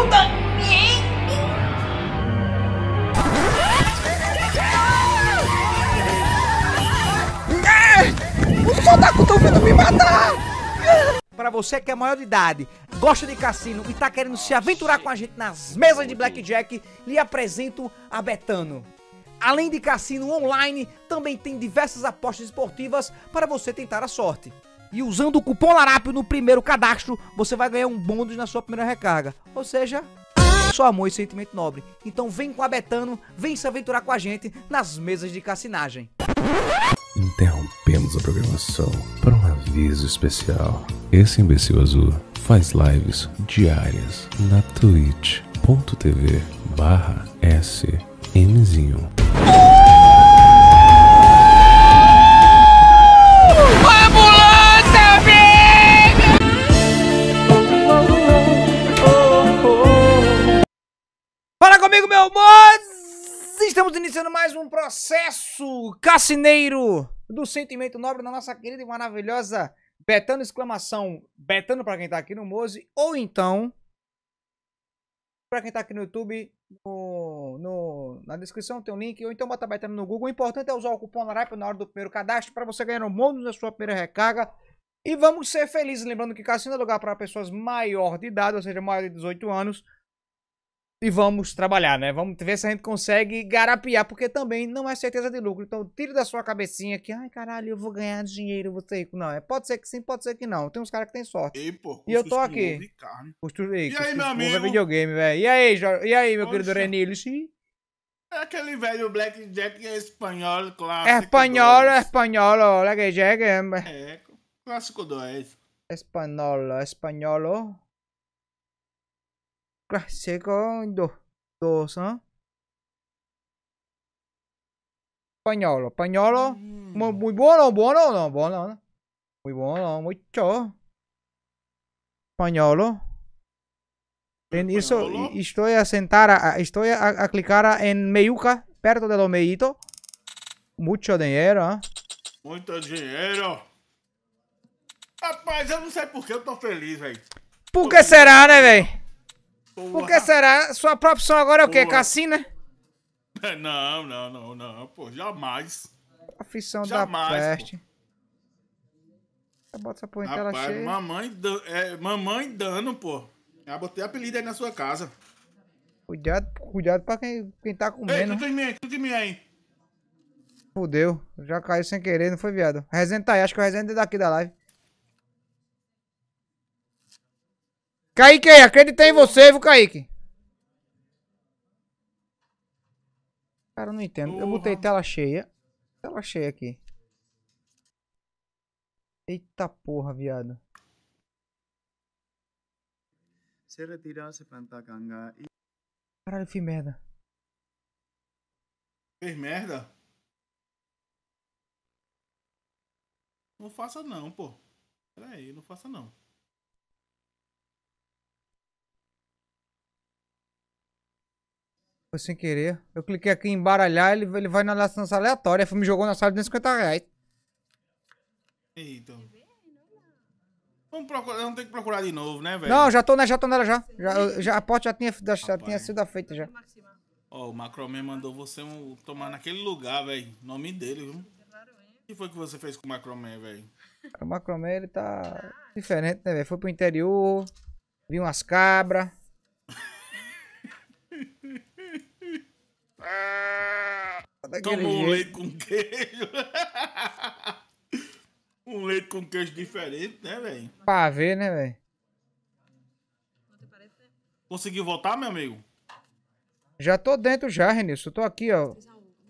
ajuda! vindo é! me matar! Para você que é maior de idade, gosta de cassino e tá querendo se aventurar com a gente nas mesas de Blackjack, lhe apresento a Betano. Além de cassino online, também tem diversas apostas esportivas para você tentar a sorte. E usando o cupom Larápio no primeiro cadastro, você vai ganhar um bônus na sua primeira recarga. Ou seja, só amor e sentimento nobre. Então vem com a Betano, vem se aventurar com a gente nas mesas de cassinagem. Interrompemos a programação para um aviso especial. Esse imbecil azul faz lives diárias na twitch.tv barra smzinho. Estamos iniciando mais um processo cassineiro do sentimento nobre da nossa querida e maravilhosa Betano exclamação Betano para quem tá aqui no Mose ou então para quem tá aqui no YouTube no, no, na descrição tem um link ou então bota Betano no Google. O importante é usar o cupom Larap na hora do primeiro cadastro para você ganhar um monte na sua primeira recarga. E vamos ser felizes, lembrando que cassino é lugar para pessoas maior de idade, ou seja, maior de 18 anos e vamos trabalhar, né? Vamos ver se a gente consegue garapiar, porque também não é certeza de lucro. Então, tire da sua cabecinha que, ai, caralho, eu vou ganhar dinheiro, vou ser rico. Não, é, pode ser que sim, pode ser que não. Tem uns caras que têm sorte. Ei, pô, e eu tô aqui. Costura, e aí, meu é amigo? É videogame, velho. E aí, jo... e aí, meu querido Renilis? É aquele velho Blackjack espanhol clássico. Espanhol, dois. espanhol, Blackjack. É, clássico 2. Espanhol, espanhol. Segundo, dos, ¿no? ¿ah? Pañolo, pañolo. muito mm. bom, bom, bom no, bueno. No. Muy bueno, mucho. Pañolo. a sentar, estou a, a, clicar em meiuca, perto do meito. muito dinheiro, hein? ¿ah? Muito dinheiro. Rapaz, eu não sei por que eu tô feliz, velho. Por que será, né, velho? Porra. Por que será? Sua profissão agora é o Porra. quê? Cassina? É, não, não, não, não, pô, jamais. Profissão jamais, da peste. Pô. Bota essa porra em Rapaz, tela cheia. Mamãe, dan é, mamãe dano, pô. Já botei apelido aí na sua casa. Cuidado, cuidado pra quem, quem tá comendo. Ei, tudo em mim, tudo em mim aí. Fudeu, já caiu sem querer, não foi viado. Resenha tá aí, acho que o resenha é daqui da live. Kaique, acreditei em você, viu, Kaique? Cara, eu não entendo. Eu botei tela cheia. Tela cheia aqui. Eita porra, viado. Se retirar, se plantar canga e... Caralho, fiz merda. Fez merda? Não faça não, pô. Pera aí, não faça não. Foi sem querer. Eu cliquei aqui em embaralhar, ele, ele vai na licença aleatória. Ele me jogou na sala de 250 reais. Eita. Vamos procurar, não tem que procurar de novo, né, velho? Não, já tô, né, já tô nela já. já, já a porta já tinha, já, já tinha sido feita já. Ó, oh, o Macromê mandou você tomar naquele lugar, velho. Nome dele, viu? O que foi que você fez com o Macromê, velho? O Macro ele tá diferente, né, velho? Foi pro interior, viu umas cabras. Tomou um leite com queijo. um leite com queijo diferente, né, velho? Pra ver, né, velho? Conseguiu voltar, meu amigo? Já tô dentro já, Renilson. Tô aqui, ó.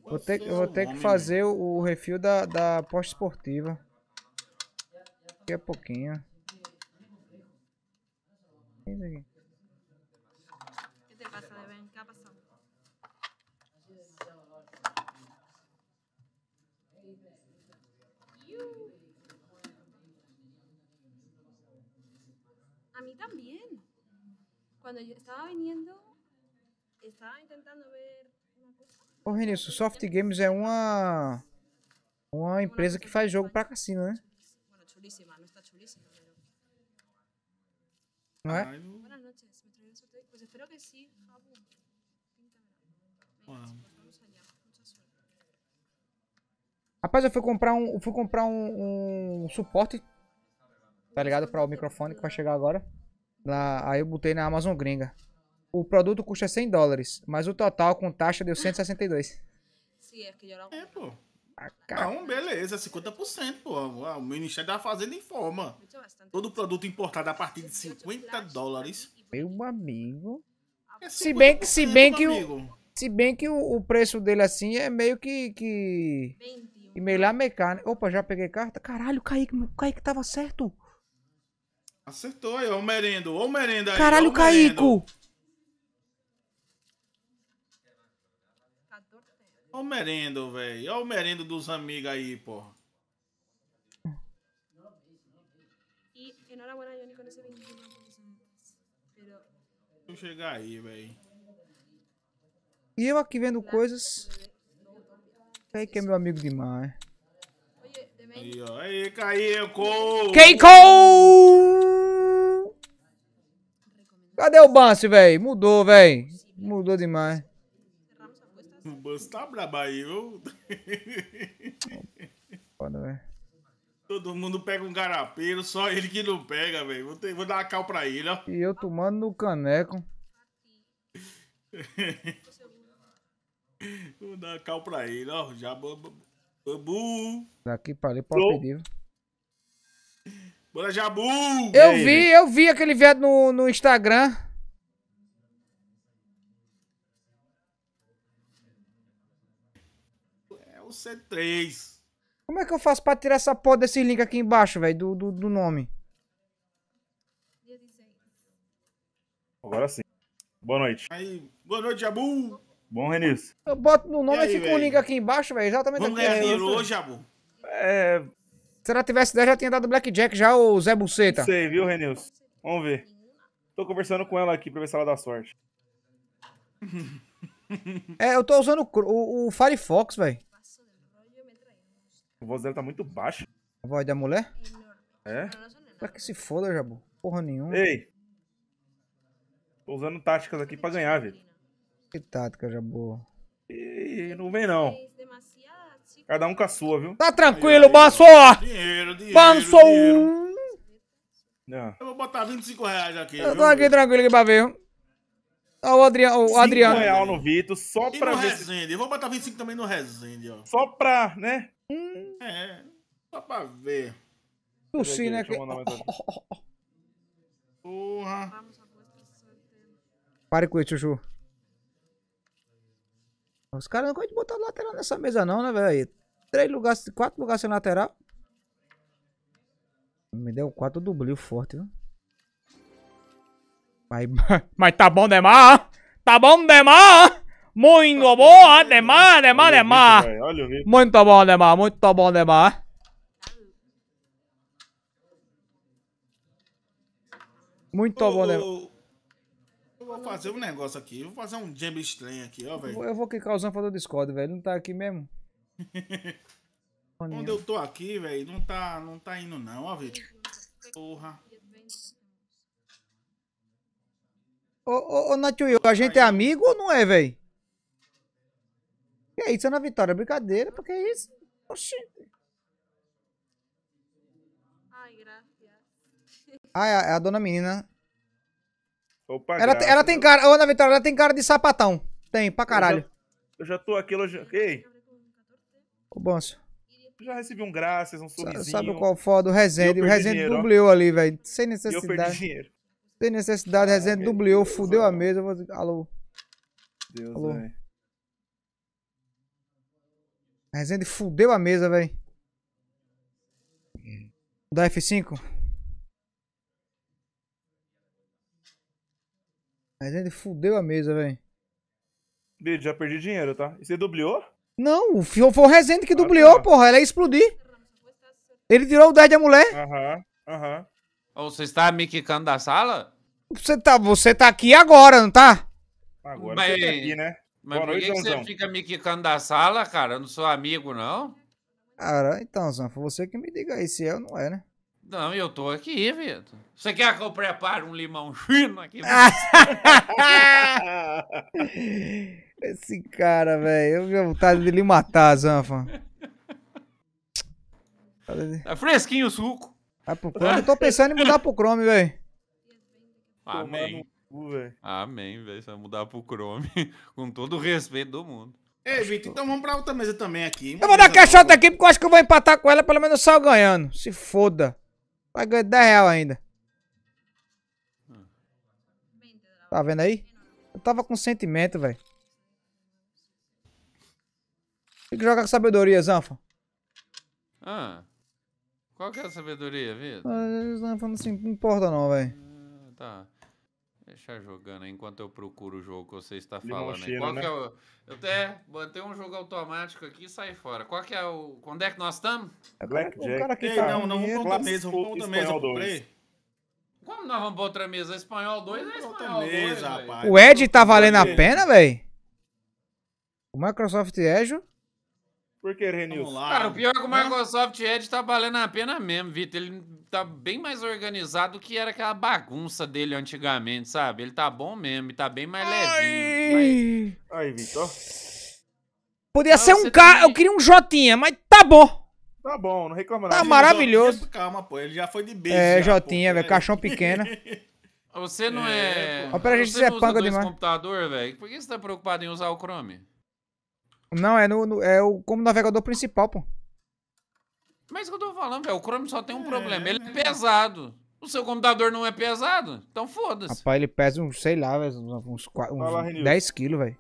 Vou ter, eu vou ter que fazer né? o refil da, da posta esportiva. Daqui a pouquinho. Isso né, aqui. A mí también. Cuando yo estaba viniendo, estaba intentando ver una cosa. Ô Renilson, Soft Games é uma uma empresa que faz jogo para cassino, né? Não é? Boa noite, me espero que sim. Rapaz, eu fui comprar um, fui comprar um, um suporte, tá ligado? Para o microfone que vai chegar agora. Lá, aí eu botei na Amazon Gringa. O produto custa 100 dólares, mas o total com taxa deu 162. Sim, é, é pô. Ah, Não, é beleza, 50%, pô. Ah, o Ministério da Fazenda informa. Todo produto importado a partir de 50 dólares. Meu amigo. É se bem que, se bem que o, se bem que o, o preço dele assim é meio que. que... E meio lá mecânico. Opa, já peguei carta. Caralho, Kaique, meu, Kaique tava certo. Acertou aí, ó o merendo. aí. Caralho, ó, o o merendo, velho. Ó o merendo dos amigos aí, pô Deixa eu chegar aí, velho. E eu aqui vendo coisas. Aí que é meu amigo assim. demais. Aí, ó. Aí, Caíco! Keiko! Cadê o bance velho? Mudou, velho. Mudou demais. O Bansi tá brabo aí, viu? Foda, velho. Todo mundo pega um garapeiro, só ele que não pega, velho. Vou, vou dar uma cal pra ele, ó. E eu tomando no caneco. Vou dar cal pra ele, ó. Já Jabu. Daqui parei pode pedir. Bora, Jabu! Eu vi, eu vi aquele viado no, no Instagram. É o C3. Como é que eu faço pra tirar essa porra desse link aqui embaixo, velho? Do, do, do nome. Agora sim. Boa noite. Aí, boa noite, Jabu! Bom, Renilson. Eu boto no nome e, fica um link aqui embaixo, velho. Exatamente Vamos ganhar né? dinheiro hoje, Jabu. É. Se ela tivesse 10, já tinha dado Blackjack já, o Zé Buceta. Sei, viu, Renils? Vamos ver. Tô conversando com ela aqui pra ver se ela dá sorte. é, eu tô usando o, o Firefox, velho. A voz dela tá muito baixa. A voz da mulher? É? Pra que se foda, Jabu. Porra nenhuma. Ei! Tô usando táticas aqui pra ganhar, velho. Que tática, Jabô. E não vem, não. Cada um com a sua, viu? Tá tranquilo, Banso! Dinheiro, dinheiro. Banso! É. Eu vou botar 25 reais aqui. Eu tô aqui tranquilo aqui pra ver. Ó, tá o Adriano. O Adriano. real no Vitor, só e pra no ver. Resende. Eu vou botar 25 também no Resende, ó. Só pra, né? É. Só pra ver. Não sei, né? Que... Porra. Pare com isso, Juju. Os caras não gostam de botar lateral nessa mesa não, né, velho? Três lugares, quatro lugares sem lateral. Me deu quatro dublio forte, viu? Mas, mas tá bom demais, Tá bom demais! Muito tá bom demais, demais, demais! Muito bom demais, muito bom demais! Muito bom demais! Vou fazer um negócio aqui. Vou fazer um jam estranho aqui, ó, velho. Eu vou clicar usando para do Discord, velho. Não tá aqui mesmo? Onde eu tô aqui, velho, não tá, não tá indo não, ó, velho. Porra. Ô, ô, ô a gente é amigo ou não é, velho? Que isso, Ana Vitória? Brincadeira, porque é isso? Oxi. Ai, graças. Ah, é a é dona menina. Opa, ela, ela tem eu... cara, Ana Vitória, ela tem cara de sapatão. Tem, pra caralho. Eu já, eu já tô aqui elogiando. Ei! Ô, Bonso. Já recebi um graças, um sorrisinho. Sabe qual foda? O resende O Resende dinheiro, ali, velho. Sem necessidade. Eu perdi dinheiro. Sem necessidade, o Resende ah, dubleu, fudeu a mesa. Vou... Alô. Deus, Alô. Resende fudeu a mesa, velho. da F5? Resende fudeu a mesa, velho. Bicho, já perdi dinheiro, tá? E você dublou? Não, foi o Rezende que ah, dubliou, tá. porra. Ela ia explodir. Ele tirou o 10 da mulher. Aham, aham. Ou você está me quicando da sala? Você tá, você tá aqui agora, não tá? Agora mas, você tá aqui, né? Mas Boa por noite, que, você fica me quicando da sala, cara? Eu não sou amigo, não? Cara, então, Zan, foi você que me diga aí se é ou não é, né? Não, eu tô aqui, Vitor. Você quer que eu prepare um limão chino aqui? Esse cara, velho. Eu vi vontade de lhe matar, Zanfa. Tá fresquinho o suco. Vai pro Chrome. Eu tô pensando em mudar pro Chrome, velho. Amém. Amém, velho. Você vai mudar pro Chrome com todo o respeito do mundo. Ei, Vitor, então vamos pra outra mesa também aqui. eu vou dar caixota aqui porque eu acho que eu vou empatar com ela, pelo menos eu saio ganhando. Se foda. Vai ganhar 10 reais ainda. Tá vendo aí? Eu tava com sentimento, velho. Tem que jogar com sabedoria, Zanfa. Ah. Qual que é a sabedoria, Vitor? Ah, Zanfa não se importa não, velho. Ah, tá. Deixa jogando enquanto eu procuro o jogo que você está falando. China, Qual né? que é o... Eu até botei um jogo automático aqui e saí fora. Qual que é o. Quando é que nós estamos? É Blackjack. O cara que Ei, tá não, não, vamos pra outra mesa, vamos pra outra mesa. Como nós vamos pra outra mesa? Espanhol 2 é espanhol 2, rapaz. O Ed tá valendo a pena, velho? O Microsoft Edge por que, Renilson? Cara, o pior é que o né? Microsoft Edge tá valendo a pena mesmo, Vitor. Ele tá bem mais organizado do que era aquela bagunça dele antigamente, sabe? Ele tá bom mesmo e tá bem mais Ai. levinho. Aí, Vitor. Podia ah, ser um carro, tem... eu queria um Jotinha, mas tá bom. Tá bom, não reclama tá nada. Tá maravilhoso. Calma, pô, ele já foi de beijo. É, já, Jotinha, velho, é. caixão pequeno. Você não é. é... Pô, Opera, a gente você é panga demais. computador, velho. Por que você tá preocupado em usar o Chrome? Não, é, no, no, é o, como navegador principal, pô. Mas é o que eu tô falando, velho. O Chrome só tem um é, problema. É ele é pesado. O seu computador não é pesado? Então foda-se. Rapaz, ele pesa uns, sei lá, uns, uns, lá, 10 quilos, velho.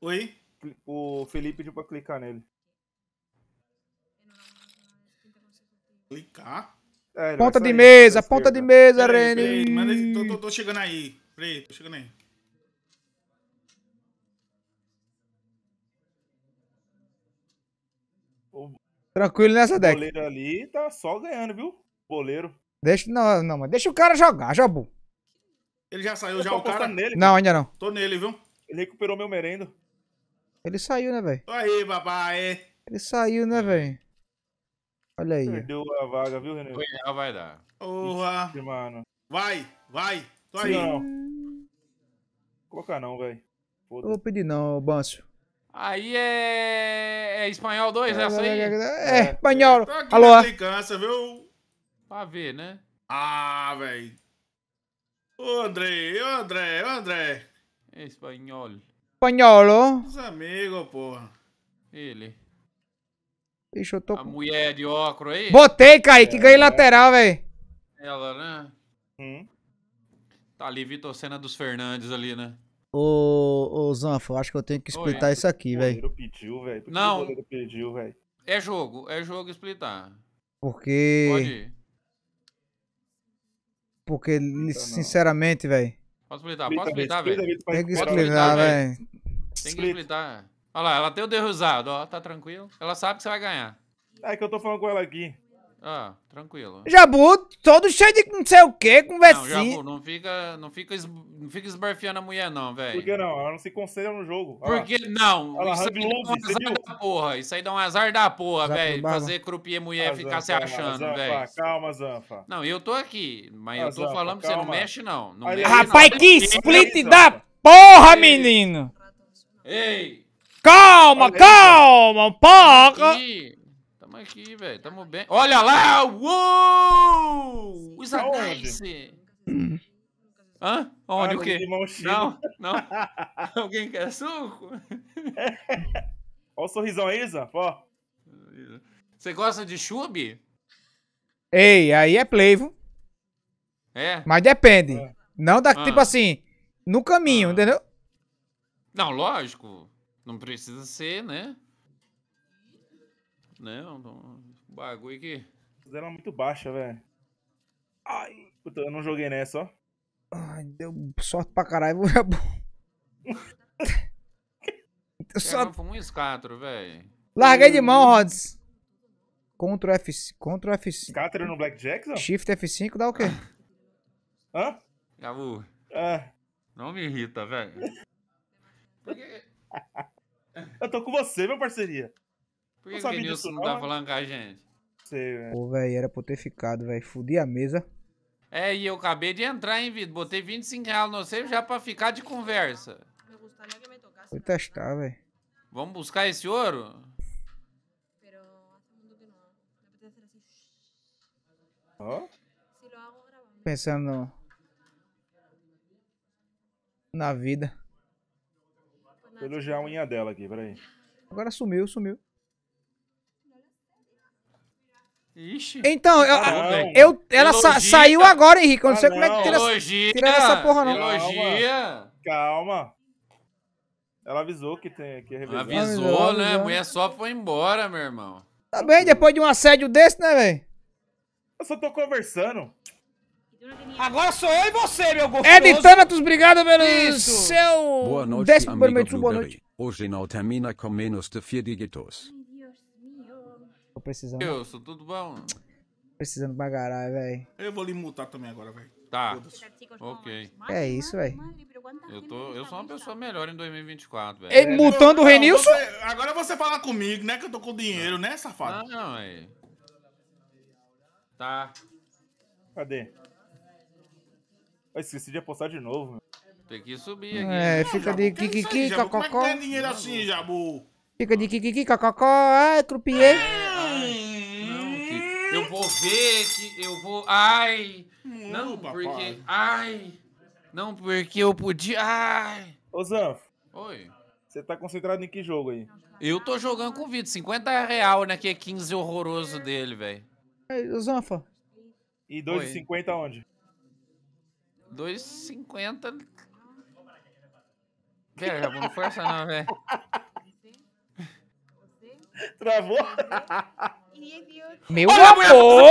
Oi? O Felipe pediu pra clicar nele. Clicar? É, ponta de mesa, ponta de mesa, Reni. Tô, tô, tô chegando aí. Peraí, tô chegando aí. Tranquilo nessa né, deck. O goleiro ali tá só ganhando, viu? Boleiro. Deixa, não, não, mas deixa o cara jogar, Jabu. Ele já saiu, eu já o cara? Nele, não, ainda não. Tô nele, viu? Ele recuperou meu merendo. Ele saiu, né, velho? Aí, papai. Ele saiu, né, velho? Olha aí. Perdeu a vaga, viu, René? Ganhar vai dar. Porra. Ixi, mano. Vai, vai. Tô aí. Não. Colocar não, velho. Vou pedir não, Bancio. Aí é. É espanhol 2, é né? essa aí? É, é. espanhol. Tá Alô? Cansa, viu? Pra ver, né? Ah, velho. Ô, André, ô, André, ô, André. É espanhol. Espanholo. Os amigos, porra. Ele. Bicho, eu tô. A mulher de óculos aí? Botei, Kaique, que é. ganhei lateral, velho. Ela, né? Hum. Tá ali Vitor Senna dos Fernandes ali, né? Ô, ô acho que eu tenho que explitar isso aqui, velho. O goleiro pediu, velho. Não. O goleiro pediu, velho. É jogo, é jogo explitar. Porque. Pode ir. Porque, sinceramente, velho. Posso splitar, posso splitar, velho. Tem que explitar, velho. Tem que explitar. Olha lá, ela tem o dedo usado, ó, tá tranquilo. Ela sabe que você vai ganhar. É que eu tô falando com ela aqui. Ah, tranquilo. Jabu, todo cheio de não sei o que, conversinha. Não, Jabu, não fica, não fica, es, não fica esbarfiando a mulher, não, velho. Por que não? Ela não se conselha no jogo. Por que não? isso, lá, aí dá é é um azar da porra. Isso aí dá um azar da porra, velho. Fazer croupier mulher ah, ficar se achando, velho. Calma, Zanfa. Não, eu tô aqui, mas ah, eu tô falando que você não mexe, não. não mexe, Rapaz, não. que split da porra, Ei. menino! Ei! Calma, calma, porra! Aqui. Tamo aqui, velho. Tamo bem. Olha lá! Uou! Os anéis! Hã? Onde ah, o quê? Não, não. Alguém quer suco? Olha o sorrisão aí, Zan. Você gosta de chube? Ei, aí é playvo. É? Mas depende. É. Não dá, ah. tipo assim, no caminho, ah. entendeu? Não, lógico. Não precisa ser, né? Não, né? não. É bagulho que. Fizeram é muito baixa, velho. Ai. Puta, eu não joguei nessa, ó. Ai, deu sorte pra caralho, vou Eu só... Foi um escatro, velho. Larguei de mão, hum. Rods. Ctrl F5. Ctrl F5. Escatro no Blackjack, ó? Shift F5 dá o quê? Hã? Gabu. É. Não me irrita, velho. Por quê? eu tô com você, meu parceria. Por que, que o Nilson não, tá falando com a gente? Sei, velho. Pô, velho, era pra eu ter ficado, velho. Fudi a mesa. É, e eu acabei de entrar, hein, Vitor? Botei 25 reais no seu já pra ficar de conversa. Vou testar, né? velho. Vamos buscar esse ouro? Assim, Ó. Oh? Pensando na vida. Pelo elogiar a unha dela aqui, peraí. Agora sumiu, sumiu. Ixi. Então, eu, eu, ela sa, saiu agora, Henrique. Eu não ah, sei não. como é que tira, tira essa porra, não. Elogia. Calma. Ela avisou que tem que revisar. Avisou, avisou, né? Avisou. A mulher só foi embora, meu irmão. Tá bem, depois de um assédio desse, né, velho? Eu só tô conversando. Agora sou eu e você, meu gostoso. Ed Thanatos, obrigado pelo Isso. seu... Boa noite, amigo noite. Hoje não termina com menos de 4 dígitos precisando. Eu sou tudo bom. Precisando pra caralho, velho. Eu vou lhe multar também agora, velho. Tá. Ok. É isso, velho. Eu, tô, eu sou uma pessoa melhor em 2024, velho. Ele é, multando o Renilson? Você, agora você fala comigo, né? Que eu tô com dinheiro, né, safado? Não, não, é. Tá. Cadê? Eu esqueci de apostar de novo, meu. Tem que subir aqui. É, fica de kikiki, cococó. Como é tem dinheiro assim, Jabu? Fica de kikiki, cacocó. Ai, croupier. É vou ver, que eu vou. Ai! Hum. Não, não porque. Papai. Ai! Não, porque eu podia. Ai! Ô Zanf. Oi. Você tá concentrado em que jogo aí? Eu tô jogando com o Vitor, 50 real naquele né, é 15 horroroso dele, velho. Ô Zanfa. E 2,50 onde? 2,50. Pera, já vou não força não, velho. Travou? Meu Olha, amor!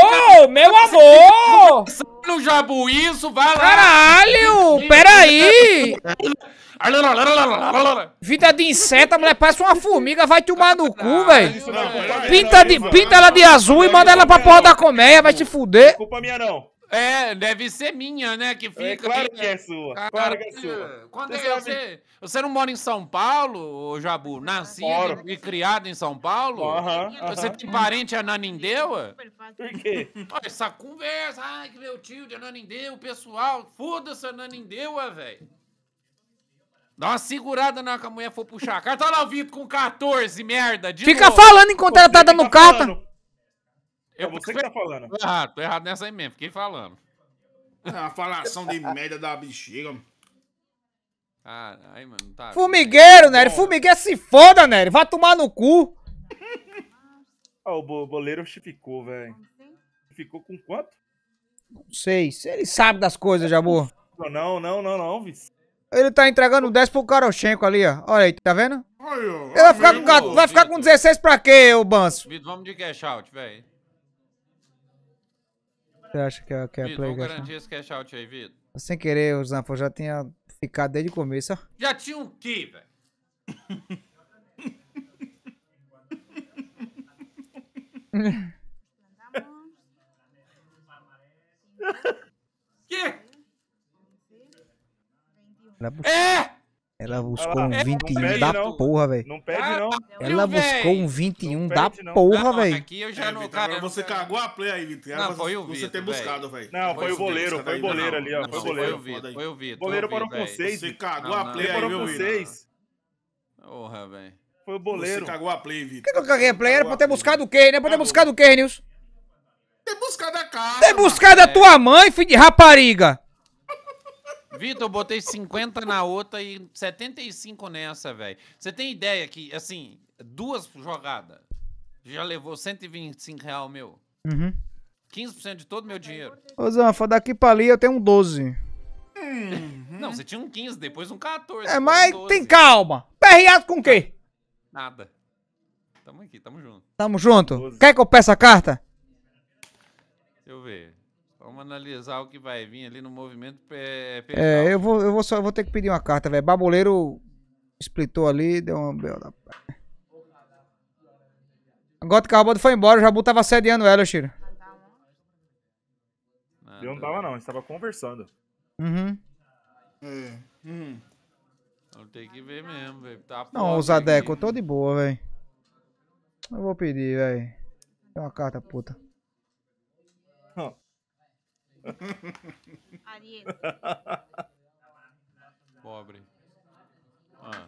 Mulher, meu amor! No jabu isso, vai lá! Caralho! Peraí! Vida de inseto, mulher parece uma formiga, vai te tomar no cu, velho. É pinta, de, pinta ela de azul e manda ela pra porra da colmeia, vai te fuder. Culpa minha não. É, deve ser minha, né? Que é fica. É claro que é sua. claro que é sua. Quando você, é, você, você, não mora em São Paulo, Jabu? Nascido Moro. e criado em São Paulo? Uh -huh, você uh -huh. tem parente ananindeua? Por quê? Olha, essa conversa, ai, que meu tio de ananindeua, pessoal, foda-se ananindeua, velho. Dá uma segurada na que a mulher for puxar a carta. Olha lá o Vitor com 14, merda. Fica novo. falando enquanto ela tá dando tá carta. Eu é você que tá, tá falando. Tô errado, ah, tô errado nessa aí mesmo, fiquei falando. É uma falação de merda da bexiga. Ah, mano, tá. Formigueiro, Nery, formigueiro se foda, Nery, vai tomar no cu. Ó, ah, oh, o boleiro chificou, velho. Ficou com quanto? Não sei, ele sabe das coisas, Jabu. Não, não, não, não, vice. Ele tá entregando 10 pro Karolchenko ali, ó. Olha aí, tá vendo? ele vai ficar, com, vai ficar com 16 pra quê, ô Banço? Vitor, vamos de cash out, velho. Você acha que é, que é Vitor, play vamos garantir esse cash out aí, Vitor. Sem querer, o Zanfo já tinha ficado desde o começo, Já tinha um que, velho? que? É! Ela buscou um 21 é, da porra, velho. Não pede ah, não. Tá, Ela buscou um 21 da porra, velho. Aqui eu já é, não, cara. Você cagou a play aí, Vitor. Não, foi o Vitor. Você tem buscado, velho. Não, foi o goleiro. Foi o goleiro ali, ó. Foi o goleiro. Foi o Vitor. O goleiro parou com seis. Você cagou a play aí, meu Vitor. Porra, velho. Foi o goleiro. Você cagou a play, Vitor. Por que eu caguei a play? Era pra ter né? buscado o Kane, né? Pra ter buscado o Kane, Nilson. buscado a casa. tem buscado a tua mãe, filho de rapariga. Vitor, eu botei 50 na outra e 75 nessa, velho. Você tem ideia que, assim, duas jogadas já levou 125 real meu? Uhum. 15% de todo meu dinheiro. Ô, Zanfa, daqui pra ali eu tenho um 12. Hum. Não, você tinha um 15, depois um 14. É, mas um tem calma. Perreado com o quê? Nada. Tamo aqui, tamo junto. Tamo junto? 12. Quer que eu peça a carta? Deixa eu ver. Vamos analisar o que vai vir ali no movimento pe É, é eu vou, eu vou só eu vou ter que pedir uma carta, velho. Baboleiro splitou ali, deu uma bela. Agora o Carbono foi embora, o Jabu tava sediando ela, Shiro. Eu não tava não, a gente tava conversando. Uhum. É. Uhum. Vamos ter que ver mesmo, velho. Tá não, o Zadeco, eu tô de boa, velho. Eu vou pedir, velho. É uma carta puta. Ariel. Pobre. Ah.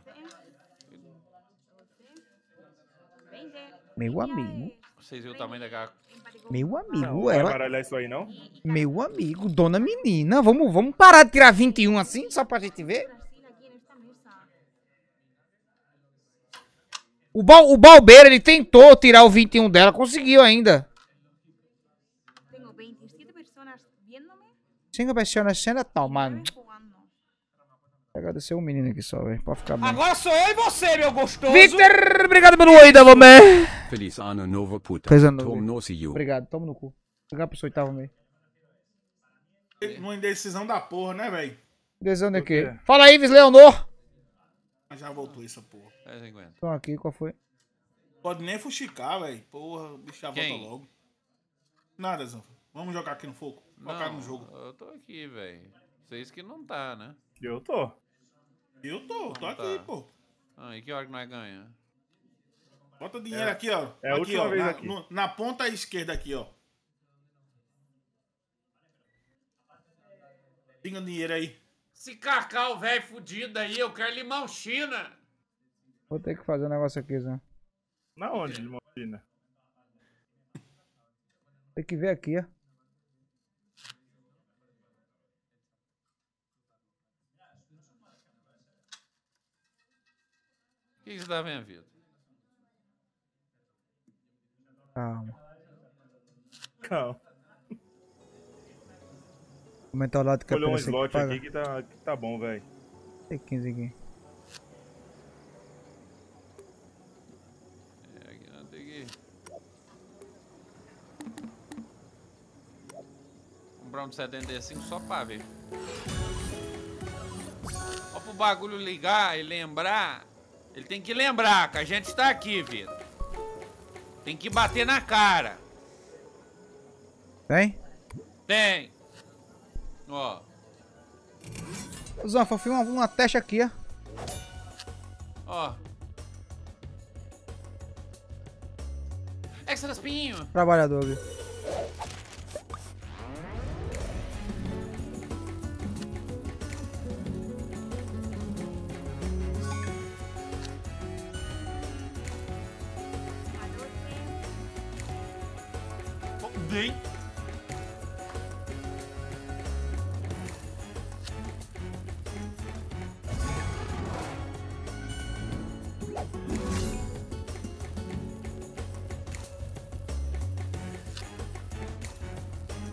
Meu amigo. Vocês viram o tamanho da garrafa? Meu amigo, não, ela. Não isso aí, não? Meu amigo, dona menina. Vamos, vamos parar de tirar 21 assim, só pra gente ver? O, bal, o Balbeiro, ele tentou tirar o 21 dela, conseguiu ainda. a cena tal, mano. Agradecer o um menino aqui só, velho. Pode ficar bom. Agora sou eu e você, meu gostoso. Victor, obrigado pelo oi, Dalomé. Feliz ano novo, puta. Feliz ano novo. Obrigado, toma no cu. Pegar pro seu oitavo meio. Uma indecisão da porra, né, velho? Indecisão de quê? Fala aí, Vis Leonor. Já voltou essa porra. É, 50. Então aqui, qual foi? Pode nem fuxicar, velho. Porra, o bicho já volta logo. Nada, Zão. Vamos jogar aqui no fogo no jogo. Eu tô aqui, velho. Vocês que não tá, né? Eu tô. Eu tô, não tô tá. aqui, pô. Ah, e que hora que nós ganha? Bota o dinheiro é. aqui, ó. É a última ó, vez na, aqui. No, na ponta esquerda aqui, ó. Pinga dinheiro aí. Esse cacau velho fudido aí, eu quero limão China. Vou ter que fazer um negócio aqui, Zé. Na onde, limão China? Tem que ver aqui, ó. que eles dá minha vida? Calma. Calma. Aumentar o lado que Olha um slot que aqui que tá, que tá bom, velho. Tem 15 aqui. É, aqui não tem que... Comprar um 75 só pra ver. Ó pro bagulho ligar e lembrar ele tem que lembrar que a gente está aqui, Vitor. Tem que bater na cara. Tem? Tem. Ó. Zanfa, filma uma, uma teste aqui, ó. Ó. Extra espinho. Trabalhador, viu? rápido, hein?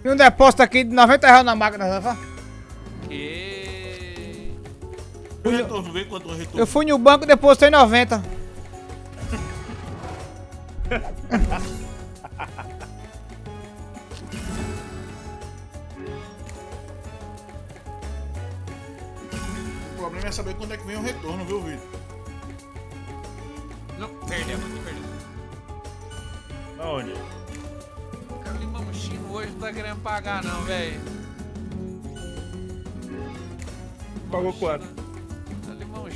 E um depósito aqui de 90 reais na máquina, Rafa. Né, que... É eu, é eu fui no banco e depositei 90.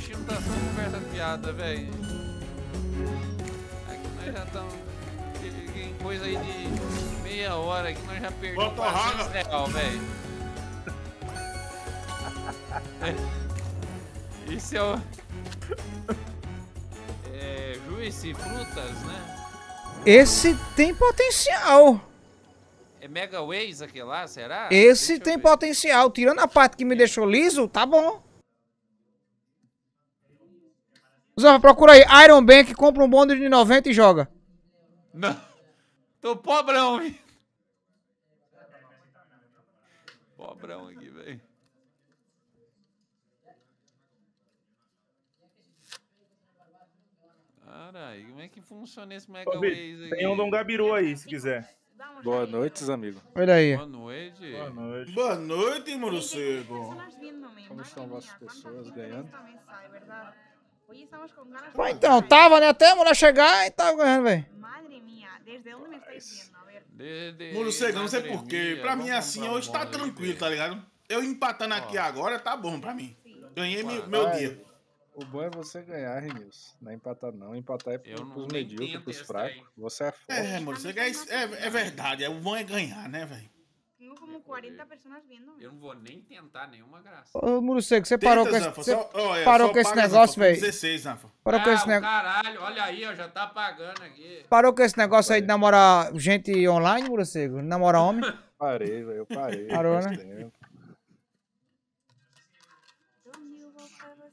Chino tá só conversa piada, velho. Aqui nós já estamos em coisa aí de meia hora que nós já perdemos 400 real, velho. Isso é o... É, juiz e frutas, né? Esse tem potencial. É Mega Ways aquele lá, será? Esse Deixa tem potencial. Tirando a parte que me é. deixou liso, tá bom. Zé, procura aí. Iron Bank, compra um bonde de 90 e joga. Não. Tô pobrão, hein? Pobrão aqui, velho. Caralho, como é que funciona esse Mega Ô, Waze aqui? Tem um Dom Gabiru aí, se quiser. Boa noite, amigo. Olha aí. Boa noite. Boa noite. Boa noite, morcego. Como estão as pessoas ganhando? Mas então, tava, né? Até a mulher chegar e tava ganhando, velho. Madre minha, desde onde me cegão, não sei porquê. Pra mim, é assim, hoje tá tranquilo, tá ligado? Eu empatando aqui agora, tá bom pra mim. Ganhei meu, meu dia. O bom é você ganhar, Renils. Não é empatar, não. Empatar é pro, pros medíocres, pros fracos. Você é forte. É, mano, você é, é, é verdade. O bom é ganhar, né, velho? Tenho como 40 pessoas vindo. Eu não vou nem tentar nenhuma graça. Ô, Murucego, você parou com esse, só, parou com ah, esse negócio, velho? 16, Zanfa. Parou ah, com esse negócio. Caralho, olha aí, ó, já tá pagando aqui. Parou com esse negócio aí de namorar gente online, Murucego? Namorar homem? parei, velho, eu parei. Parou, né?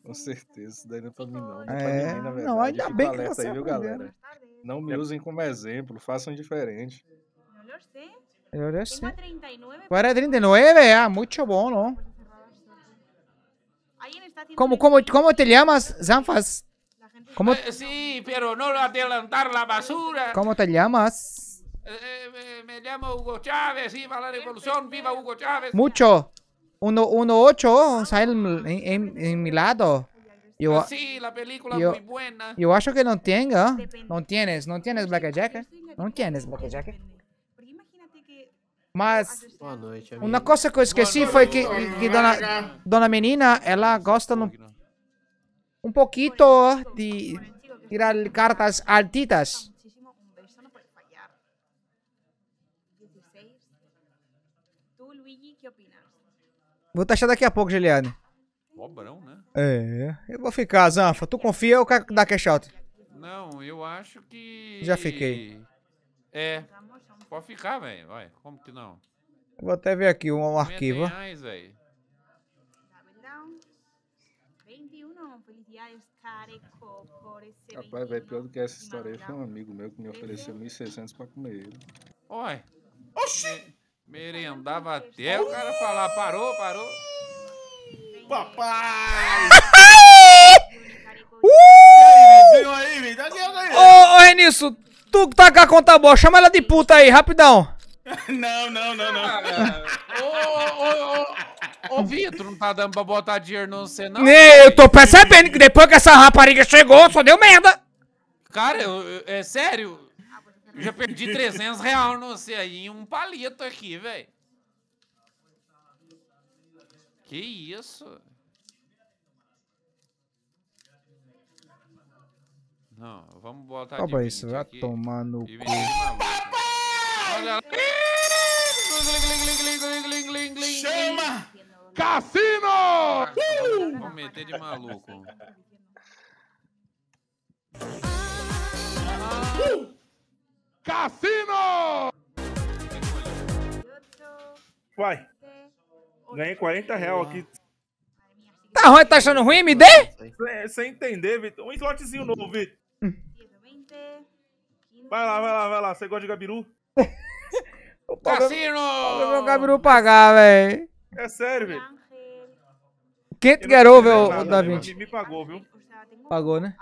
Com certeza, isso daí não é pra mim, não. Não, é... é mim, na não ainda bem que você aí, viu, galera? Não me usem como exemplo, façam diferente. Melhor sempre. 439 39. 39, ah, mucho bono. ¿Cómo, cómo, cómo te llamas, Zanfas? ¿Cómo eh, sí, pero no adelantar la basura. ¿Cómo te llamas? Eh, eh, me, llamo Hugo Chávez, viva la revolución, viva Hugo Chávez. Mucho. 118, 8 ah, sea, en, en, mi lado. Ah, sí, la película es muy buena. Yo acho que no tenga. No tienes, no tienes Black Jacket. No tienes Black Jacket. Mas Boa noite, amigo. uma coisa que eu esqueci noite, foi que, que dona, dona menina, ela gosta no, um pouquinho de tirar cartas altitas. Tá, vou taxar daqui a pouco, Juliane. né? É. Eu vou ficar, Zanfa. Tu confia ou quer dar cash out? Não, eu acho que. Já fiquei. É, Pode ficar, velho. Vai, como que não? Vou até ver aqui um, um arquivo. Reais, velho. Rapaz, velho, pior do que essa história aí foi um amigo meu que me ofereceu 1.600 pra comer ele. Oi. Oxi! Merendava até o cara falar, parou, parou. Papai! uh! E aí, ganhou ô, tu tá com a conta boa, chama ela de puta aí, rapidão. Não, não, não, não. Ô, ô, ô, ô, Vitor, não tá dando pra botar dinheiro no C, não? Né, eu tô percebendo que depois que essa rapariga chegou, só deu merda. Cara, eu, eu, é sério? Eu já perdi 300 reais no C aí em um palito aqui, velho. Que isso? Não, vamos botar Toma de isso vai tomar no cu. Olha Chama! Cassino! Vou meter de maluco. Uh! Cassino! Vai. Ganhei 40 real aqui. Tá ruim, tá achando ruim? Me dê? Sem entender, Vitor. Um slotzinho novo, Vitor. Vai lá, vai lá, vai lá. Você gosta de Gabiru? o Cassino! O Gabiru pagar, velho. É sério, velho. Quente Garou, o Da Vinci. Me pagou, viu? Pagou, né?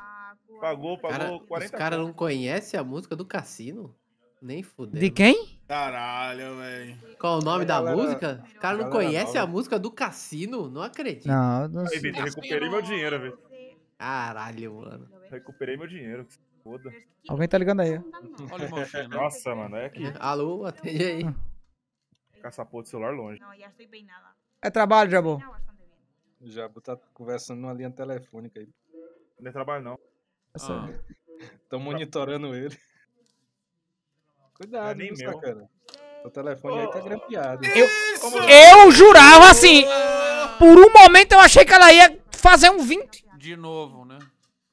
Pagou, pagou. Cara, os caras não conhecem a música do Cassino? Nem fudeu. De quem? Caralho, velho. Qual o nome da música? O cara não conhece a música do Cassino? Não acredito. Não, não sei. recuperei meu dinheiro, velho. Caralho, mano recuperei meu dinheiro. Foda. Alguém tá ligando aí. Olha o mochinho, né? Nossa, mano, é aqui. É. Alô, atende aí. Ah. Caça porra do celular longe. É trabalho, Jabu. Jabu tá conversando numa linha telefônica aí. Não é trabalho, não. Estão é ah. monitorando ele. Cuidado, é meu. cara. O telefone oh. aí tá grampeado. Eu, eu jurava assim. Por um momento eu achei que ela ia fazer um 20. De novo, né?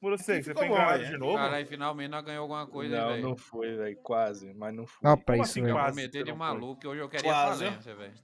por você, que você foi enganado é. de novo. Caralho, finalmente nós ganhou alguma coisa, velho. Não, véio. não foi, velho. Quase, mas não foi. Não, pra Como isso assim, quase? Eu de maluco, hoje eu queria quase. falência, velho.